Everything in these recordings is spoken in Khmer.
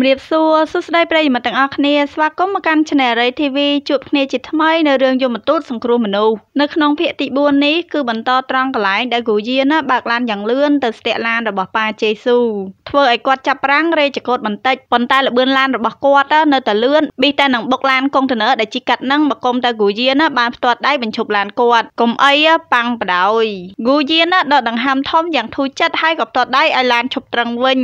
ម្រាបសួរសួស្តីប្រិយមិត្តទាំងអស់គ្នាស្វាគមន៍មកកាន់ Channel Ray TV ជួបគ្នាជាថ្មីនៅរឿងយមទូតសង្គ្រោះមនុស្សនៅក្នុងភាគទី4នេះគឺបន្តត្រង់កន្លែងដែលគូយាណាបើកឡានយ៉ាងលឿនទៅស្ទាក់ឡានរបស់ប៉ាជេស៊ូធ្វើឲ្យគាត់ចាប់ប្រាំងរេចកូតបន្តិចប៉ុន្តែលបឿនឡានរបស់គាត់នៅតែលឿនប៊ីតែនឹងបុកឡានកុងតឺន័រដែលជិះកាត់នឹងមកគុំតែគូយាណាបានផ្ទាត់ដៃបញ្ឈប់ឡានគាត់កុំអីប៉ាំងបដ ாய் គូយាណាដកដង្ហើមធំយ៉ាងធូរចិត្តហើយក៏ផ្ទាត់ដៃឲ្យឡានឈប់ត្រឹងវិញ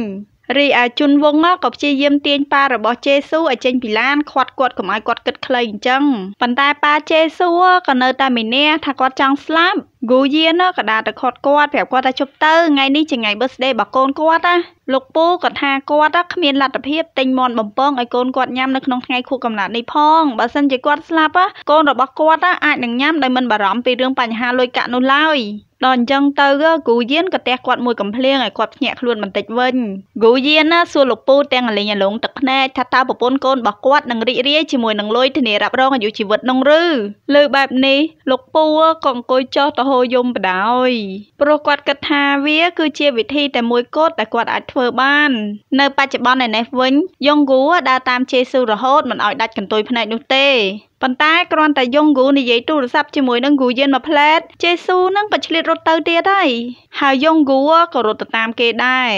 រីឯជុនវងក៏ព្យាយាមទាញប៉ារបស់ជេស៊ូឲ្យចេញពីឡានខាត់គាត់កុំឲ្យគាត់គិតខ្លីអញ្ចឹងប៉ុន្តែប៉ាជេស៊ូក៏នៅតែមានថាគាត់ចង់ស្លាប់ គូយានក៏ដើរទៅខាត់គាត់ប្រាប់គាត់ថាជប់ទៅថ្ងៃនេះជាថ្ងៃ birthday របស់កូនគាត់ណាលោកពូក៏ថាគាត់គ្មានលទ្ធភាពទិញមន់បំពងឲ្យកូនគាត់ញ៉ាំនៅក្នុងថ្ងៃខួបកំណើតនេះផងបើសិនជាគាត់ស្លាប់កូនរបស់គាត់អាចនឹងញ៉ាំដោយមិនបារម្ភពីរឿងបញ្ហាលុយកាក់នោះឡើយដល់អញ្ចឹងទៅគូយៀនក៏ទះគាត់មួយកំភ្លៀងឲ្យគាត់ភ្ញាក់ខ្លួនបន្តិចវិញគូយៀនណាសួរលោកពូទាំងអលិញអលងទឹកភ្នែកថាតើប្រពន្ធកូនរបស់គាត់នឹងរីករាយជាមួយនឹងលុយធានារ៉ាប់រងអាយុជីវិតនោះឬលើបែបនេះលោកពូក៏អង្គុយចោះទៅហូរយំបដ ாய் ព្រោះគាត់គិតថាវាគឺជាវិធីតែមួយគត់ដែលគាត់អាចធ្វើបាន នៅបច្ចុប្បន្នឯនេះវិញយងគូដើរតាមជេស៊ូរហូតមិនឲ្យដាច់កន្ទុយភ្នែកនោះទេប៉ុន្តែគ្រាន់តែយងគូនិយាយទូរស័ព្ទជាមួយនឹងគូយិនមួយផ្លែតជេស៊ូនឹងក៏ឆ្លៀតរត់ទៅទៀតហើយហើយយងគូក៏រត់ទៅតាមគេដែរ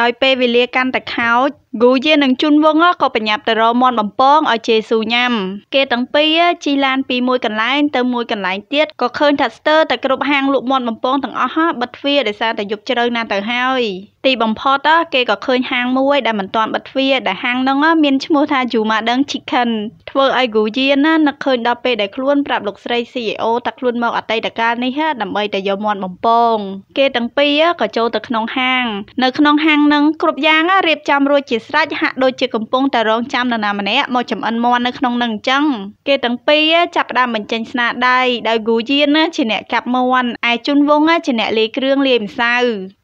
ដោយពេលវេលាកាន់តែខោចហ្គូយានិងជុនវងក៏បញ្ញាប់ទៅរកមន់បំពងឲ្យជេស៊ូញ៉ាំគេទាំងពីរជីឡានពីមួយកន្លែងទៅមួយកន្លែងទៀតក៏ឃើញថាស្ទើរតែគ្រប់ហាងលក់មន់បំពងទាំងអស់បិទទ្វារដោយសារតែយប់ជ្រៅណាស់ទៅហើយទីបំផុតគេក៏ឃើញហាងមួយដែលមិនទាន់បិទទ្វារដែលហាងនោះមានឈ្មោះថា Juma Deng Chicken ធ្វើឲ្យហ្គូយាននឹកឃើញដល់ពេលដែលខ្លួនប្រាប់លោកស្រី CEO ថាខ្លួនមកអតីតកាលនេះដើម្បីតែយកមន់បំពងគេទាំងពីរក៏ចូលទៅក្នុងហាងនៅក្នុងហាងនឹងគ្រប់យ៉ាងរៀបចំរួចជាស្រេចហាក់ដូចជាកំពុងតែរងចាំនរណាម្នាក់មកចំអិនមន់នៅក្នុងនឹងអញ្ចឹងគេទាំងពីរចាប់ផ្ដើមបញ្ចេញស្នាដៃដោយគូយៀនជាអ្នកកាប់មន់ឯជុនវងជាអ្នកលាយគ្រឿងលាយម្សៅ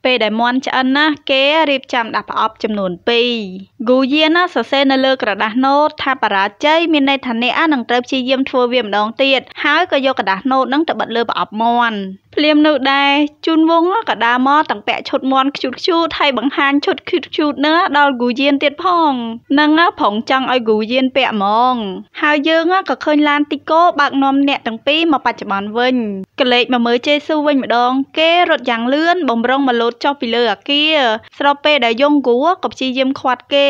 ពេលដែលមាន់ឆ្អិនណាគេរៀបចំដាក់ប្រអប់ចំនួន2គូយាណាសរសេរនៅលើក្រដាស់ណូតថាបរាជ័យមានន័យថាអ្នកអានឹងត្រូវព្យាយាមធ្វើវាម្ដងទៀតហើយក៏យកក្រដាស់ណូតនឹងទៅបិទលើប្រអប់មាន់ភ្លាមនោះដែរជូនវងក៏ដើរមកទាំងពាក់ឈុតមន់ខ្ជូតខ្ជូតហើយបង្ហាញឈុតខ្ជូតខ្ជូតណាដល់គូយានទៀតផងនឹងប្រងចង់ឲ្យគូយានពាក់ហ្មង ហើយយើងក៏ឃើញឡានតិកោបើកនាំអ្នកទាំងពីរមកបច្ចុប្បន្នវិញ ក្លេកមកមើលជេស៊ូវិញម្ដង គេរត់យ៉ាងលឿនបំរុងមកលោតចុះពីលើអាគារស្របពេលដែលយងគូក៏ព្យាយាមខ្វាត់គេ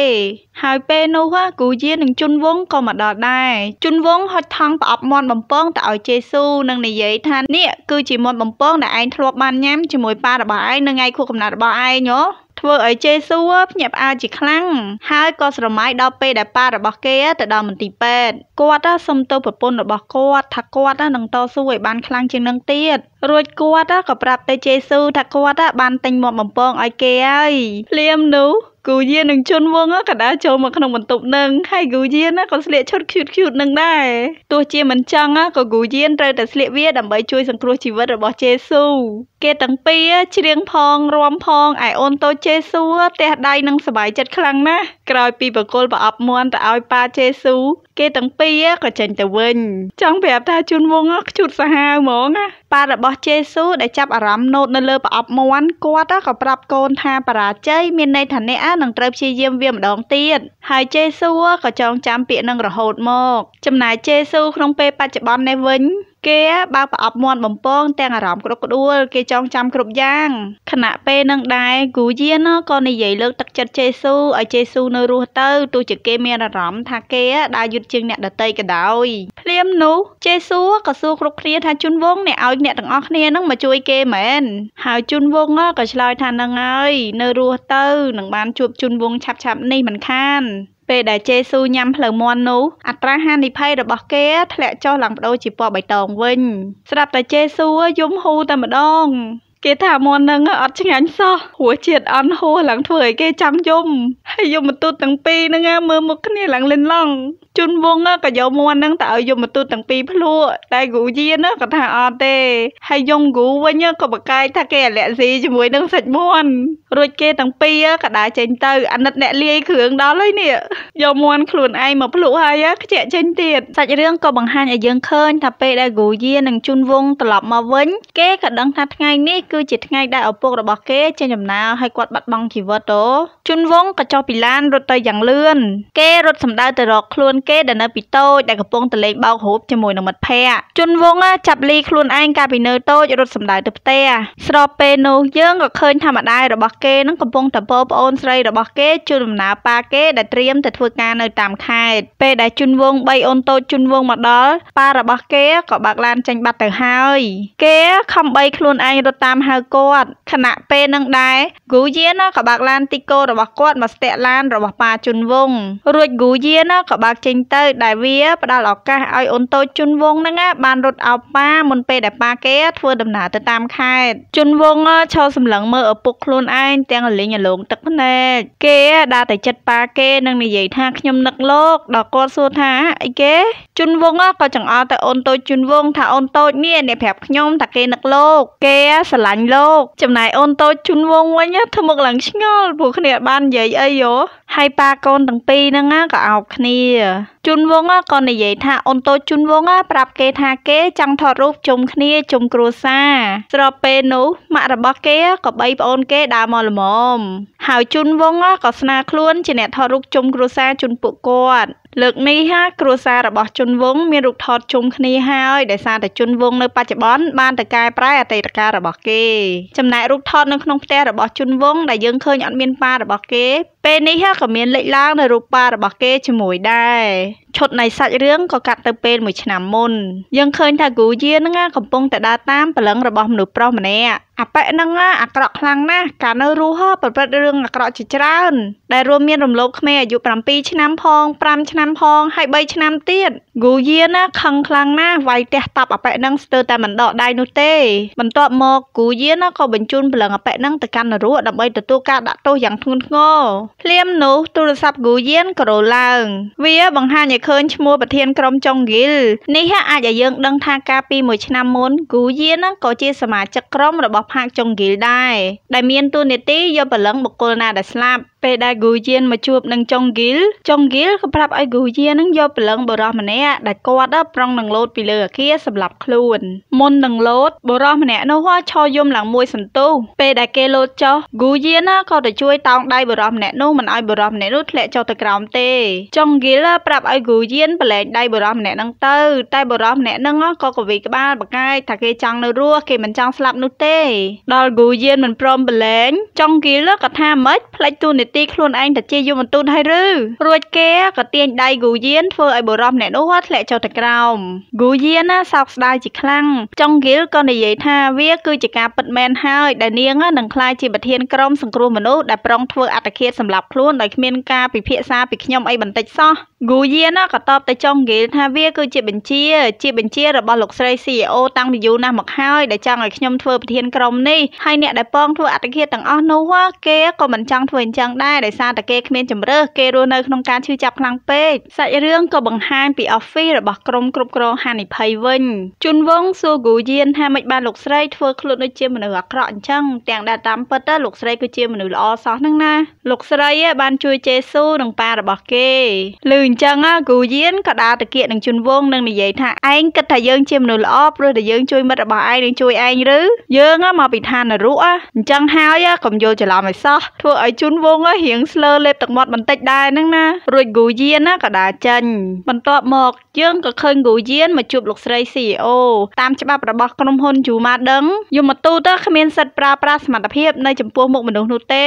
ហើយពេលនោះគូយានឹងជុនវងក៏មកដល់ដែរជុនវងហុចថង់ប្រអប់មាត់បំពងទៅឲ្យជេស៊ូនិងនិយាយថានេះគឺជាមាត់បំពងដែលឯងធ្លាប់បានញ៉ាំជាមួយប៉ារបស់ឯងនៅថ្ងៃខួបកំណើតរបស់ឯងហ៎ធ្វើឲ្យជេស៊ូភ្ញាក់ផ្អើលជាខ្លាំងហើយក៏ស្រមៃដល់ពេលដែលប៉ារបស់គេទៅដល់មន្ទីរពេទ្យគាត់សុំទោសប្រពន្ធរបស់គាត់ថាគាត់នឹងតស៊ូឲ្យបានខ្លាំងជាងនឹងទៀតរួចគាត់ក៏ប្រាប់ទៅជេស៊ូថាគាត់បានទិញមកបំពងឲ្យគេហើយភ្លាមនោះគូយានឹងជន់វងក៏ដើរចូលមកក្នុងបន្ទប់នឹងហើយគូយាណាក៏ស្លៀកឈុត cute cute នឹងដែរទោះជាមិនចង់ក៏គូយានត្រូវតែស្លៀកវាដើម្បីជួយសង្គ្រោះជីវិតរបស់ជេស៊ូគេទាំងពីរច្រៀងផងរួមផងឯអូនតូចជេស៊ូផ្ទះដៃនឹងសบายចិត្តខ្លាំងណាស់ក្រោយពីបកគលប្រអប់មន់ទៅឲ្យប៉ាជេស៊ូគេទាំងពីរក៏ចេញទៅវិញចង់ប្រាប់ថាជុនវងខ្ជូតសាហាវហ្មងណាប៉ារបស់ជេស៊ូដែលចាប់អារម្មណ៍ណូតនៅលើប្រអប់មួនគាត់ក៏ប្រាប់កូនថាបរាជ័យមានន័យថាអ្នកនឹងត្រូវព្យាយាមវាម្ដងទៀតហើយជេស៊ូក៏ចងចាំពាក្យនឹងរហូតមក ចំណាយជេស៊ូក្នុងពេលបច្ចុប្បន្ននេះវិញគេបើប្រអប់មាត់បំពងទាំងអារម្មណ៍គ្រប់ក្ដួល គេចងចាំគ្រប់យ៉ាងខណៈពេលនឹងដែរគូយៀនក៏និយាយលើកទឹកចិត្តជេស៊ូឲ្យជេស៊ូនៅរស់ទៅទោះជាគេមានអារម្មណ៍ថាគេដើរយឺតជាងអ្នកដតីក៏ដោយភ្លាមនោះ ជេស៊ូក៏សួរគ្រប់គ្នាថាជុនវងអ្នកឲ្យអ្នកទាំងអស់គ្នានឹងមកជួយ គេមែនហើយជុនវងក៏ឆ្លើយថានឹងហើយនៅរស់ទៅនឹងបាន ជួបជុនវងឆាប់ៗនេះមិនខានពេលដែលជេស៊ូញ៉ាំផ្លូវមន់នោះអត្រាហានិភ័យរបស់គេធ្លាក់ចុះឡើងបដូរជាពណ៌បៃតងវិញស្រាប់តែជេស៊ូយំហ៊ូតែម្ដងគេថាមន់នឹងអត់ឆ្ងាញ់សោះរសជាតិអន់ហួសឡើងធ្វើឲ្យគេចង់យំហើយយមទូតទាំងពីរហ្នឹងមើលមុខគ្នាឡើងលិនឡង់ជុនវងក៏យកមន់ហ្នឹងទៅឲ្យយមទូតទាំងពីរភ្លក់តែគ្រូយានក៏ថាអត់ទេហើយយងគ្រូវិញក៏បកកាយថាគេអាឡែស៊ីជាមួយនឹងសាច់មន់រួចគេទាំងពីរក៏ដើរចេញទៅអាណិតអ្នកលាយគ្រឿងដល់ហើយនេះយកមន់ខ្លួនឯងមកភ្លក់ហើយខ្ជិះចេញទៀតសាច់រឿងក៏បង្ហាញឲ្យយើងឃើញថាពេលដែលគ្រូយានឹងជុនវងត្រឡប់មកវិញគេក៏ដឹងថាថ្ងៃនេះគឺគឺជាថ្ងៃដែលឪពុករបស់គេចេញដំណើរហើយគាត់បាត់បង់ជីវិតទៅជុនវងក៏ចុះពីឡានរត់ទៅយ៉ាងលឿនគេរត់សម្ដៅទៅរកខ្លួនគេដែលនៅពីតូចដែលកំពុងតលេងបោករូបជាមួយនឹងមិត្តភ័ក្តិជុនវងចាប់លីខ្លួនឯងកាលពីនៅតូចរត់សម្ដៅទៅផ្ទះស្របពេលនោះយើងក៏ឃើញធម្មតារបស់គេនឹងកំពុងតពោប្អូនស្រីរបស់គេជួយដំណើរប៉ាគេដែលត្រៀមទៅធ្វើការនៅតាមខេត្តពេលដែលជុនវង3អូនតូចជុនវងមកដល់ប៉ារបស់គេក៏បាក់ឡានចេញបាត់ទៅហើយគេខំបីខ្លួនឯងរត់តាមតាមហៅគាត់ខណៈពេលនឹងដែរគូយានក៏បាក់ឡានទីកោរបស់គាត់មកស្ទាក់ឡានរបស់ប៉ាជុនវងរួចគូយានក៏បាក់ចេញទៅដែលវា ផ្ដល់ឱកាសឲ្យអូនតូចជុនវងហ្នឹងបានរត់អោបប៉ាមុនពេលដែលប៉ាគេធ្វើដំណើរទៅតាមខេត្តជុនវងឈរសម្លឹងមើលឪពុកខ្លួនឯងទាំងលេងរលង ទឹកភ្នែកគេដើរទៅចិត្តប៉ាគេនឹងនិយាយថាខ្ញុំនឹកលោកដល់គាត់សួរថាអីគេជុនវងក៏ចង្អល់ទៅអូនតូចជុនវងថាអូនតូចនេះអ្នកប្រាប់ខ្ញុំ ថាគេនឹកលោកគេស្រលាញ់លោកចំណាយអូនតូចជុនវងវិញធ្វើមុខឡើងឆ្ងល់ពួកគ្នាអត់បាននិយាយអីយោហើយប៉ាកូនទាំងពីរហ្នឹងក៏អោបគ្នាជុនវងក៏និយាយថាអូនតូចជុនវងប្រាប់គេថាគេចង់ថតរូបជុំគ្នាជុំគ្រួសារស្របពេលនោះម៉ាក់របស់គេក៏បីប្អូនគេដើរមកល្មមហើយជុនវងក៏ស្នើខ្លួនជាអ្នកថតរូបជុំគ្រួសារជុនពួកគាត់លើកនេះហាគ្រួសាររបស់ជុនវងមានរូបថតជុំគ្នាហើយដោយសារតែជុនវងនៅបច្ចុប្បន្នបានទៅកែប្រែអតីតកាលរបស់គេចំណែករូបថតនៅក្នុងផ្ទះរបស់ជុនវងដែលយើងឃើញអត់មានប៉ារបស់គេពេលនេះក៏មានលេចឡើង នៅរូបប៉ារបស់គេជាមួយដែរឈុតនៃសាច់រឿងក៏កាត់ទៅពេលមួយឆ្នាំមុនយើងឃើញ ថាគូយានឹងកំពុងតែដើរតាមព្រលឹងរបស់មនុស្សប្រុសម្នាក់អបិនឹងអាក្រក់ខ្លាំងណាស់កាលនៅរស់ប្រព្រឹត្តរឿងអាក្រក់ជាច្រើនដែលរួមមានរំលោភក្មេងអាយុ7ឆ្នាំផង5ឆ្នាំផងហើយ3ឆ្នាំទៀតគូយាណាខឹងខ្លាំងណាស់វាយផ្ទះតប់អប៉ិនឹងស្ទើរតែមិនដកដៃនោះទេបន្ទាប់មកគូយាណាក៏បញ្ជូនព្រលឹងអប៉ិនឹងទៅកាន់នរកដើម្បីទទួលការដាក់ទោសយ៉ាងធ្ងន់ធ្ងរភ្លាមនោះទូរស័ព្ទគូយានក៏រឡើង វាបង្ហាញឲ្យឃើញឈ្មោះប្រធានក្រុមចុងគិលនេះហាក់អាចឲ្យយើង ដឹងថាកាលពីមួយឆ្នាំមុនគូយានក៏ជាសមាជិកក្រុមរបស់ផាកចុងគិលដែរដែលមានតួនាទីយកព្រលឹងបុគ្គលណាដែលស្លាប់ពេលដែលគូយៀនមកជួបនឹងចុងគីលចុងគីលក៏ប្រាប់ឲ្យគូយៀននឹងយកព្រលឹងបុរសម្នាក់ដែលគាត់ប្រងនឹងលោតពីលើអគារសម្រាប់ខ្លួនមុននឹងលោតបុរសម្នាក់នោះឈរយំឡើងមួយសន្ទុះពេលដែលគេលោតចុះគូយៀនក៏ទៅជួយតោងដៃបុរសម្នាក់នោះមិនឲ្យបុរសម្នាក់នោះធ្លាក់ចុះទៅក្រោមទេចុងគីលប្រាប់ឲ្យគូយៀនប្រឡែងដៃបុរសម្នាក់នឹងទៅ តែបុរសម្នាក់នឹងក៏កវីក្បាលបកាយថាគេចង់នៅរស់គេមិនចង់ស្លាប់នោះទេដល់គូយៀនមិនព្រមប្រឡែងចុងគីលក៏ថាម៉េចផ្លេចទូនីតិទីខ្លួនឯងទៅជាយមទូតហើយឬរួចគេក៏ទាញដៃគូយៀនធ្វើឲ្យបុរសម្នាក់នោះធ្លាក់ចុះទៅក្រោមគូយៀនណាសោកស្ដាយជាខ្លាំងចុងគីលក៏និយាយថាវាគឺជាការពិតមែនហើយដែលនាងនឹងក្លាយជាប្រធានក្រុមសង្គ្រោះមនុស្សដែលប្រងធ្វើអត្តឃាតសម្លាប់ខ្លួនដោយគ្មានការពិភាក្សាពីខ្ញុំអីបន្តិចសោះគូយៀនក៏តបទៅចុងគីលថាវាគឺជាបញ្ជាជាបញ្ជារបស់លោកស្រី CEO តាំងពីយូរណាស់មកហើយដែលចង់ឲ្យខ្ញុំធ្វើប្រធានក្រុមនេះហើយអ្នកដែលពងធ្វើអត្តឃាតទាំងអស់នោះគេក៏មិនចង់ធ្វើអញ្ចឹងដែរដោយសារតែគេគ្មានជំរើសគេរស់នៅក្នុងការឈឺចាប់ខ្លាំងពេកសាច់រឿងក៏បង្ហាញពី office របស់ក្រុមគ្រប់គ្រងហានិភ័យវិញជុនវងសួរគូយានថាមិនបានលោកស្រីធ្វើខ្លួនដូចជាមនុស្សអាក្រក់អញ្ចឹងទាំងដែលតាមពិតទៅលោកស្រីគឺជាមនុស្សល្អសោះហ្នឹងណាលោកស្រីបានជួយជេស៊ូនិងប៉ារបស់គេលឺអញ្ចឹងគូយានក៏ដើរទៅគៀកនឹងជុនវងនិងនិយាយថាឯងគិតថាយើងជាមនុស្សល្អព្រោះតែយើង ជួយមិត្តរបស់ឯងនិងជួយឯងឬយើងមកពីឋាននរកអញ្ចឹងហើយកុំយល់ច្រឡំឲ្យសោះធ្វើឲ្យជុនវងឲ្យរៀងស្លើលេបទឹកមាត់បន្តិចដែរហ្នឹងណារួចគូយៀនណាក៏ដើរចេញបន្ទាប់មកយើងក៏ឃើញគូយៀនមកជួបលោកស្រី CEO តាមច្បាប់របស់ក្រុមហ៊ុន Jumadeng យមទូតគ្មានសិទ្ធិប្រើប្រាស់សមត្ថភាពនៅចំពោះមុខមនុស្សនោះទេ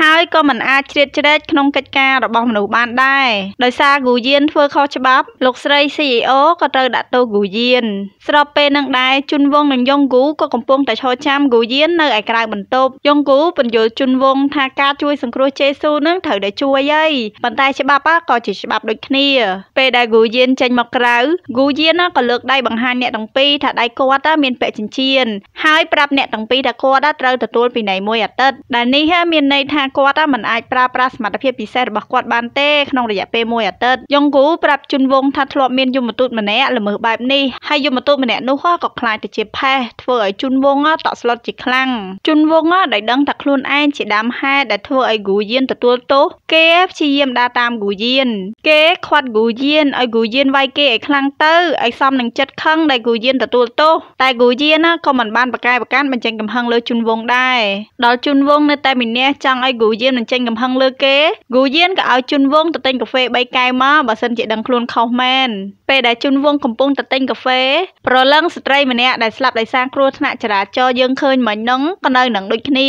ហើយក៏មិនអាចជ្រៀតជ្រែកក្នុងកិច្ចការរបស់មនុស្សបានដែរដោយសារគូយៀនធ្វើខុសច្បាប់លោកស្រី CEO ក៏ត្រូវដាក់ទោសគូយៀនស្របពេលនឹងដែរជុនវងនិងយ៉ងគូក៏កំពុងតែឈរចាំគូយៀននៅឯក្រៅបន្ទប់យ៉ងគូពន្យល់ជុនវងថាការជួយ សង្គ្រោះជេស៊ូនឹងត្រូវតែជួយហើយប៉ុន្តែច្បាប់ក៏ជាច្បាប់ដូចគ្នាពេលដែលគូយៀនចេញមកក្រៅគូយៀនក៏លើកដៃបង្ហាញអ្នកទាំងពីរថាដៃគាត់មានពាក់ចិញ្ចៀនហើយប្រាប់អ្នកទាំងពីរថាគាត់ត្រូវទទួលពីណៃមួយអាទិត្យដែលនេះមានន័យថាគាត់មិនអាចប្រើប្រាស់សមត្ថភាពពិសេសរបស់គាត់បានទេក្នុងរយៈពេលមួយអាទិត្យយងគូប្រាប់ជុនវងថាធ្លាប់មានយមទូតម្នាក់ល្មើសបែបនេះហើយយមទូតម្នាក់នោះក៏ខ្លាចទៅជាផេះធ្វើឲ្យជុនវងតក់ស្លុតជាខ្លាំងជុនវងដែលដឹងថាខ្លួនឯងជាដើមហេតុដែលធ្វើឲ្យគូយយានទទួលទោសគេព្យាយាមដើរតាមគូយាន គេខ្វាត់គូយានឲ្យគូយានវាយគេឲ្យខ្លាំងទៅឲ្យសមនឹងចិត្តខឹងដែលគូយានទទួលទោសតែគូយានក៏មិនបានប្រកែប្រកាន់បញ្ចេញកំហឹងលើជុនវងដែរដល់ជុនវងនៅតែម្នាក់ចង់ឲ្យគូយានបញ្ចេញកំហឹងលើគេគូយានក៏ឲ្យជុនវងទៅទិញកាហ្វេ3កែវមកបើសិនជាដឹងខ្លួនខុសមែនពេលដែលជុនវងកំពុងទៅទិញកាហ្វេប្រលឹងស្ត្រីម្នាក់ដែលស្លាប់ដោយសារគ្រោះថ្នាក់ចរាចរណ៍យើងឃើញមិញហ្នឹងក៏នៅនឹងដូចគ្នា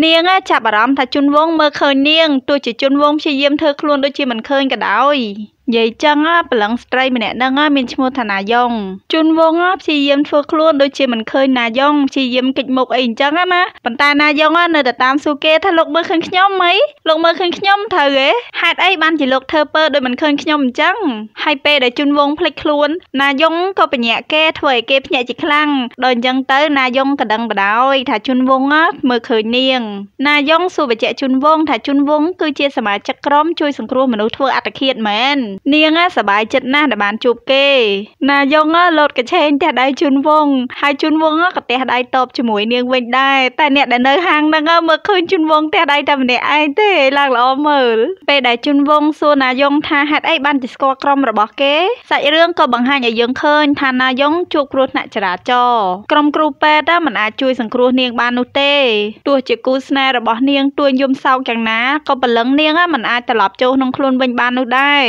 នាងចាប់អារម្មណ៍ថាជុនវង្សមើលឃើញនាងទោះជាជុនវង្សព្យាយាមធ្វើខ្លួនដូចជាមិនឃើញក៏ដោយ។យាយចឹងប្រឡឹងស្ត្រីម្នាក់នឹងមានឈ្មោះថាណាយ៉ងជុនវងព្យាយាមធ្វើខ្លួនដូចជាមិនឃើញណាយ៉ងព្យាយាមគេចមុខអីអញ្ចឹងណាប៉ុន្តែណាយ៉ងនៅតែតាមស៊ូគេថាលោកមើលឃើញខ្ញុំអីលោកមើលឃើញខ្ញុំត្រូវហេហេតុអីបានជាលោកធ្វើពើដូចមិនឃើញខ្ញុំអញ្ចឹងហើយពេលដែលជុនវងភ្លេចខ្លួនណាយ៉ងក៏បញ្ញាក់គេធ្វើឲ្យគេភ្ញាក់ជាខ្លាំងដល់អញ្ចឹងទៅណាយ៉ងក៏ដឹងបដ ாய் ថាជុនវងមើលឃើញនាងណាយ៉ងសួរបញ្ជាក់ជុនវងថាជុនវងគឺជាសមាជិកក្រុមជួយសង្គ្រោះមនុស្សធ្វើអត្តឃាតមែននាងសបាយចិត្តណាស់ដែលបានជួបគេណាយងលោតកឆេងផ្ទះដៃជូនវងហើយជូនវងក៏ផ្ទះដៃតបជាមួយនាងវិញដែរតែអ្នកដែលនៅហាងហ្នឹងមើលឃើញជូនវងផ្ទះដៃតែម្នាក់ឯងទេឡើងល្អមើលពេលដែលជូនវងសួរណាយងថាហេតុអីបានជាស្គាល់ក្រុមរបស់គេសាច់រឿងក៏បង្ហាញឲ្យយើងឃើញថាណាយងជួបគ្រោះថ្នាក់ចរាចរណ៍ក្រុមគ្រូពេទ្យមិនអាចជួយសង្គ្រោះនាងបាននោះទេទោះជាគូស្នេហ៍របស់នាងទួញយំសោកយ៉ាងណាក៏ព្រលឹងនាងមិនអាចត្រឡប់ចូលក្នុងខ្លួនវិញបាននោះដែរ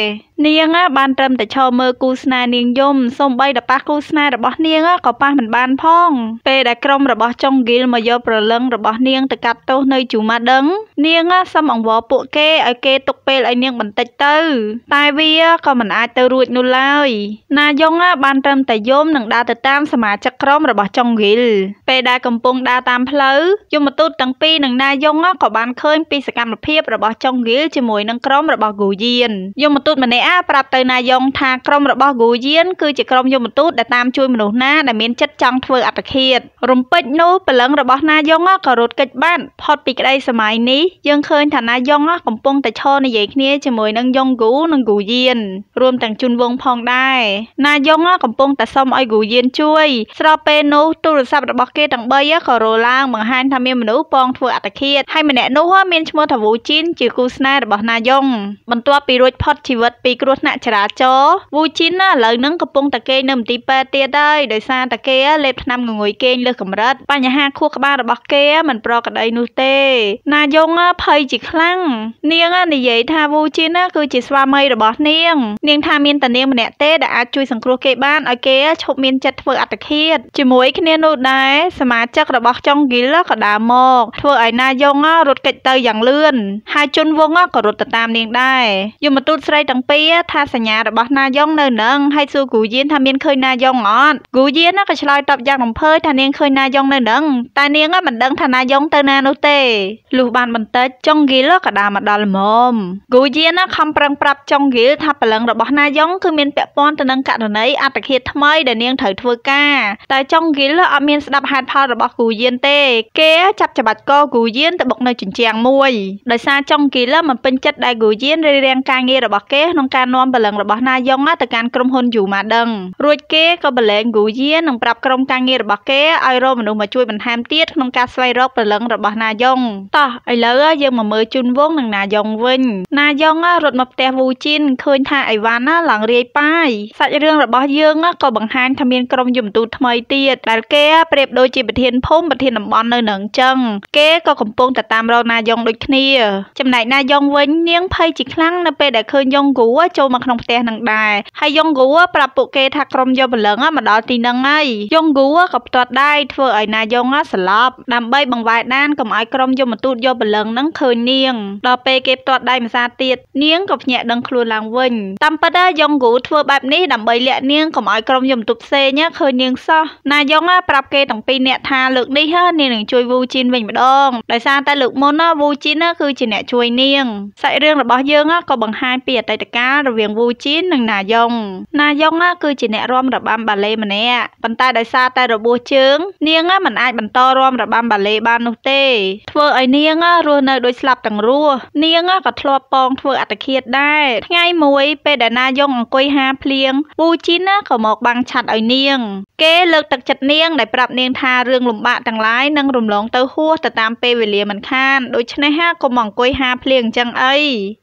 នាងបានត្រឹមតែឈរមើលគូស្នេហ៍នាងយំសូម្បីតែប៉ះគូស្នេហ៍របស់នាងក៏ប៉ះមិនបានផង ពេលដែលក្រុមរបស់ចុងគីលមកយកប្រលឹងរបស់នាងទៅកាត់ទោសនៅជូម៉ាដឹង នាងសុំអង្វរពួកគេឲ្យគេទុកពេលឲ្យនាងបន្តិចទៅតែវាក៏មិនអាចទៅរួចនោះឡើយណាយ៉ងបានត្រឹមតែយំនឹងដើរទៅតាមសមាជិកក្រុមរបស់ចុងគីល ពេលដែលកំពុងដើរតាមផ្លូវយមទូតទាំងពីរនិងណាយ៉ងក៏បានឃើញពីសកម្មភាពរបស់ចុងគីលជាមួយនឹងក្រុមរបស់គូយៀនយមទូតម្នាក់អាប្រាប់ទៅណាយ៉ងថាក្រុមរបស់ហ្គូយៀនគឺជាក្រុមយមទូតដែលតាមជួយមនុស្សណាដែលមានចិត្តចង់ធ្វើអត្តឃាត រំពេចនោះព្រលឹងរបស់ណាយ៉ងក៏រត់គេចបានផុតពីក្តីសម័យនេះយើងឃើញថាណាយ៉ងកំពុងតែឈរនិយាយគ្នាជាមួយនឹងយ៉ងហ្គូនិងហ្គូយៀនរួមទាំងជុនវងផងដែរណាយ៉ងកំពុងតែសុំឲ្យហ្គូយៀនជួយស្របពេលនោះទូរស័ព្ទរបស់គេទាំង3ក៏រឡើងបង្ហាញថាមានមនុស្សពងធ្វើអត្តឃាតហើយម្នាក់នោះមានឈ្មោះថាវូជីនជាគូស្នេហ៍របស់ណាយ៉ងបន្ទាប់ពីរួចផុតជីវិតពីគ្រោះថ្នាក់ចរាចរណ៍វូជីនណាឥឡូវនឹងកំពុងតែគេងនៅមន្ទីរពេទ្យទៀតហើយដោយសារតែគេលេបថ្នាំងងុយគេងលើសកម្រិតបញ្ហា ខួរក្បាលរបស់គេមិនប្រក្រតីនោះទេណាយងភ័យជាខ្លាំងនាងនិយាយថាវូជីនណាគឺជាស្វាមីរបស់នាងនាងថាមានតែនាងម្នាក់ទេដែលអាចជួយសង្គ្រោះគេបានឲ្យគេឈប់មានចិត្តធ្វើអត្តឃាតជាមួយគ្នានោះដែរសមាជិករបស់ចុងគីលក៏ដើរមកធ្វើឲ្យណាយងរត់គេចទៅយ៉ាងលឿនហើយជុនវងក៏រត់ទៅតាមនាងដែរយមទូតស្រីទាំងពីរទាថាសញ្ញារបស់ណាយ៉ងនៅនឹងហើយសួរគូយៀនថាមានឃើញណាយ៉ងអត់គូយៀនក៏ឆ្លើយតបយ៉ាងរំភើយថានាងឃើញណាយ៉ងនៅនឹងតែនាងមិនដឹងថាណាយ៉ងទៅណានោះទេលុះបានបន្តិចចុងគីលក៏ដើរមកដល់មុំគូយៀនខំប្រឹងប្រាប់ចុងគីលថាព្រលឹងរបស់ណាយ៉ងគឺមានពាក់ព័ន្ធទៅនឹងករណីអត្តឃាតថ្មីដែលនាងត្រូវធ្វើការតែចុងគីលអត់មានស្ដាប់ហេតុផលរបស់គូយៀនទេ គេចាប់ច្បាច់កគូយៀនទៅបុកនៅជញ្ជាំងមួយ ដោយសារចុងគីលមិនពេញចិត្តដែលគូយៀនរៀបរៀងការងាររបស់គេក្នុងការនាំបលឹងរបស់ណាយ៉ុងទៅកាន់ក្រុមហ៊ុនយូម៉ាដឹងរួចគេក៏បលែងគូយានិងប្រាប់ក្រុមការងាររបស់គេឲ្យរកមនុស្សមកជួយបន្ថែមទៀតក្នុងការស្វែងរកបលឹងរបស់ណាយ៉ុងតោះឥឡូវយើងមកមើលជុនវងនិងណាយ៉ុងវិញណាយ៉ុងរត់មកផ្ទះវូជីនឃើញថាអីវ៉ាន់ឡើងរាយប៉ាយសាច់រឿងរបស់យើងក៏បង្ហាញថាមានក្រុមយមទូតថ្មីទៀតដែលគេប្រៀបដូចជាប្រធានភូមិប្រធានតំបន់នៅនឹងចឹងគេក៏កំពុងតែតាមរកណាយ៉ុងដូចគ្នា ចំណែកណាយ៉ុងវិញនាងភ័យជាខ្លាំងនៅពេលដែលឃើញយ៉ុងគូចូលមកក្នុងផ្ទះនឹងដែរហើយយ៉ងគូប្រាប់ពួកគេថាក្រុមយកព្រលឹងមកដល់ទីនឹងហើយយ៉ងគូក៏ផ្ទាត់ដៃធ្វើឲ្យណាយ៉ងស្លាប់ដើម្បីបង្វែរដានកុំឲ្យក្រុមយមទូតយកព្រលឹងនឹងឃើញនាងដល់ពេលគេផ្ទាត់ដៃម្សាទៀតនាងក៏ភ្ញាក់ដឹងខ្លួនឡើងវិញតាមពិតយ៉ងគូធ្វើបែបនេះដើម្បីលាក់នាងកុំឲ្យក្រុមយមទូតផ្សេងឃើញនាងសោះណាយ៉ងប្រាប់គេទាំងពីរអ្នកថាលើកនេះនាងនឹងជួយវូជីនវិញម្ដងដោយសារតែលើកមុនវូជីនគឺជាអ្នកជួយនាងសាច់រឿងរបស់យើងក៏បង្ហាញពីអតីតកាលរវាងវូជីននិងណាយ៉ុងណាយ៉ុងគឺជាអ្នករាំរបាំបាលេម្នាក់ប៉ុន្តែដោយសារតែរបួសជើង នាងមិនអាចបន្តរាំរបាំបាលេបាននោះទេ ធ្វើឲ្យនាងរស់នៅដូចស្លាប់ទាំងរស់នាងក៏ធ្លាប់ប៉ងធ្វើអត្តឃាតដែរថ្ងៃមួយ ពេលដែលណាយ៉ុងអង្គុយហាភ្លៀងវូជីនក៏មកបាំងឆ័ត្រឲ្យនាង គេលើកទឹកចិត្តនាងដែលប្រាប់នាងថារឿងលំបាកទាំងឡាយនឹងរំលង ទៅហួសទៅតាមពេលវេលាមិនខានដូច្នេះហាកុំអង្គុយហាភ្លៀងអញ្ចឹងអី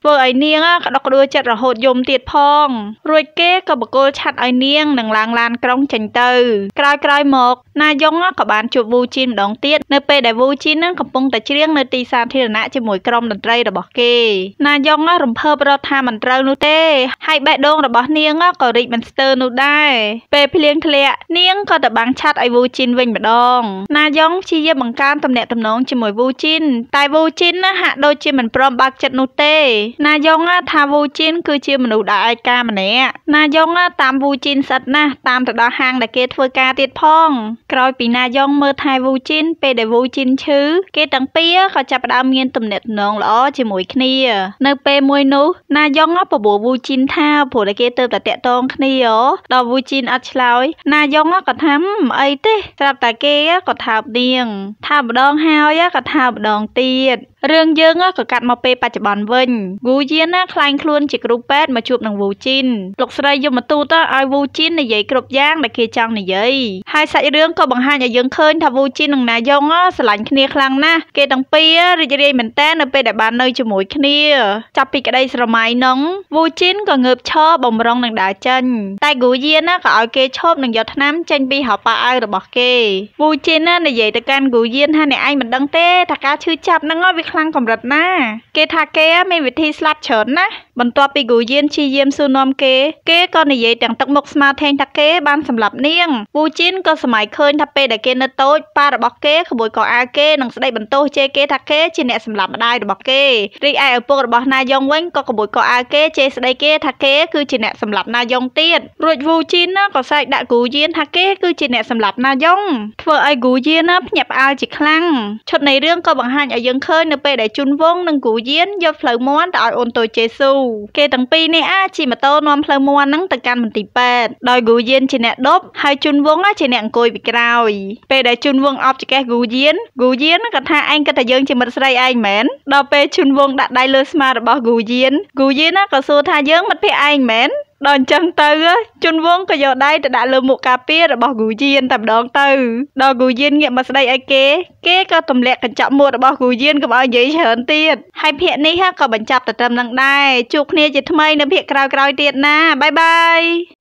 ធ្វើឲ្យនាងក្តុកក្តួលចិត្តរហូតយំទៀតផងរួចគេក៏បកគលឆាត់ឲ្យនាងនឹងឡើងឡានក្រុងចេញទៅក្រោយក្រោយមកណាយ៉ុងក៏បានជួបវូជីនម្ដងទៀតនៅពេលដែលវូជីននឹងកំពុងតែច្រៀងនៅទីសាធារណៈជាមួយក្រុមតន្ត្រីរបស់គេណាយ៉ុងរំភើបរត់ថាមិនត្រូវនោះទេហើយបេះដូងរបស់នាងក៏រីកមិនស្ទើរនោះដែរពេលភ្លៀងធ្លាក់នាងក៏ទៅបាំងឆាត់ឲ្យវូជីនវិញម្ដងណាយ៉ុងព្យាយាមបង្កើនទំនាក់ទំនងជាមួយវូជីនតែវូជីនហាក់ដូចជាមិនព្រមបើកចិត្តនោះទេណាយ៉ុងថាវូជីនគឺជាជាមនុស្សដែលឯកាម្នាក់ណាយ៉ងតាមវូជីនស្អិតណាស់តាមទៅដល់ហាងដែលគេធ្វើការទៀតផងក្រោយពីណាយ៉ងមើលថែវូជីនពេលដែលវូជីនឈឺគេទាំងពីរក៏ចាប់ផ្ដើមមានទំនាក់ទំនងល្អជាមួយគ្នា នៅពេលមួយនោះណាយ៉ងបបួលវូជីនថាព្រោះតែគេទៅតែតាក់ទងគ្នាដល់វូជីនអត់ឆ្លើយណាយ៉ងក៏ថាអីទេស្រាប់តែគេក៏ថាបនាងថាម្ដងហើយក៏ថាម្ដងទៀតរឿងយើងក៏កាត់មកពេលបច្ចុប្បន្នវិញគូយៀនណាខ្លែងខ្លួនជាគ្រូពេទ្យមកជួបនឹងវូជីនលោកស្រីយមទូតឲ្យវូជីននិយាយគ្រប់យ៉ាងដែលគេចង់និយាយហើយសាច់រឿងក៏បង្ហាញឲ្យយើងឃើញថាវូជីននិងណាយ៉ងស្រឡាញ់គ្នាខ្លាំងណាស់គេទាំងពីររីករាយមែនតើនៅពេលដែលបាននៅជាមួយគ្នាចាប់ពីក្តីស្រមៃនងវូជីនក៏ងើបឈរបំរុងនឹងដើរចេញតែគូយៀនណាក៏ឲ្យគេឈប់នឹងយកថ្នាំ ចេញ ពីហប៉ាអៅរបស់គេវូជីនណានិយាយទៅកាន់គូយៀនថាអ្នកឯងមិនដឹងទេថាការឈឺចាប់ហ្នឹងវាខ្លាំងកម្រិតណាគេថាគេមានវិធីស្លាប់ច្រើនណាស់បន្ទាប់ពីគូយៀនជាយាមស៊ូនាំគេគេក៏និយាយទាំងទឹកមុខស្មាធេងថាគេបានសម្លាប់នាងពូជីនក៏សម័យឃើញថាពេលដែលគេនៅតូចប៉ារបស់គេក្បួយកោអាវគេនិងស្ដីបន្ទោសជេរគេថាគេជាអ្នកសម្លាប់ម្ដាយរបស់គេរីឯឪពុករបស់ណាយ៉ងវិញក៏ក្បួយកោអាវគេជេរស្ដីគេថាគេគឺជាអ្នកសម្លាប់ណាយ៉ងទៀតរួចវូជីនក៏ស្រែកដាក់គូយៀនថាគេគឺជាអ្នកសម្លាប់ណាយ៉ងធ្វើឲ្យគូយៀនភ្ញាក់ផ្អើលជាខ្លាំងឈុតនៃរឿងក៏បង្ហាញឲ្យយើងឃើញនៅពេលដែលជុនវងនិងគ្រូយានយកផ្លូវមន់ទៅឲ្យអូនតូចជេស៊ូគេទាំងពីរនេះអាជិះម៉ូតូនាំផ្លូវមន់ហ្នឹងទៅកាន់មន្ទីរពេទ្យដោយគ្រូយានជាអ្នកដប់ហើយជុនវងជាអ្នកអង្គុយពីក្រោយពេលដែលជុនវងអបចកេះគ្រូយានគ្រូយានក៏ថាឯងគិតថាយើងជាមិត្តស្រីឯងមែនដល់ពេលជុនវងដាក់ដៃលើស្មារបស់គ្រូយានគ្រូយានក៏សួរថាយើងមិត្តភក្តិឯងមែនដល់អញ្ចឹងទៅជុនវងក៏យកដៃទៅដាក់លើមុខការពាររបស់គូយៀនតែម្ដងទៅដល់គូយៀនងាកមកស្ដីឲ្យគេគេក៏ទម្លាក់កញ្ចក់មួករបស់គូយៀនកុំឲ្យនិយាយច្រើនទៀតហើយភាកនេះក៏បញ្ចប់ទៅត្រឹមនឹងដែរជួបគ្នាជាថ្មីនៅភាកក្រោយៗទៀតណាបាយបាយ